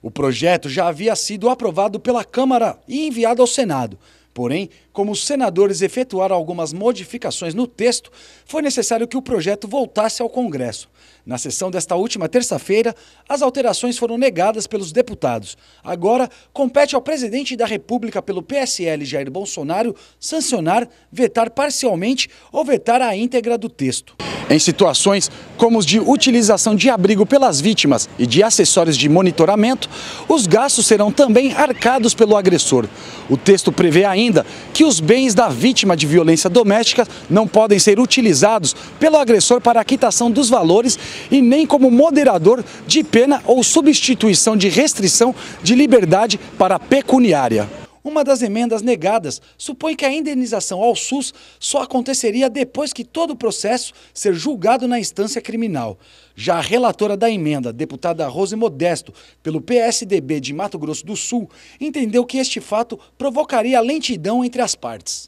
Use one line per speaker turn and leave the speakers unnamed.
O projeto já havia sido aprovado pela Câmara e enviado ao Senado. Porém, como os senadores efetuaram algumas modificações no texto, foi necessário que o projeto voltasse ao Congresso. Na sessão desta última terça-feira, as alterações foram negadas pelos deputados. Agora, compete ao presidente da República pelo PSL, Jair Bolsonaro, sancionar, vetar parcialmente ou vetar a íntegra do texto. Em situações como os de utilização de abrigo pelas vítimas e de acessórios de monitoramento, os gastos serão também arcados pelo agressor. O texto prevê ainda que os bens da vítima de violência doméstica não podem ser utilizados pelo agressor para a quitação dos valores e nem como moderador de pena ou substituição de restrição de liberdade para pecuniária. Uma das emendas negadas supõe que a indenização ao SUS só aconteceria depois que todo o processo ser julgado na instância criminal. Já a relatora da emenda, deputada Rose Modesto, pelo PSDB de Mato Grosso do Sul, entendeu que este fato provocaria lentidão entre as partes.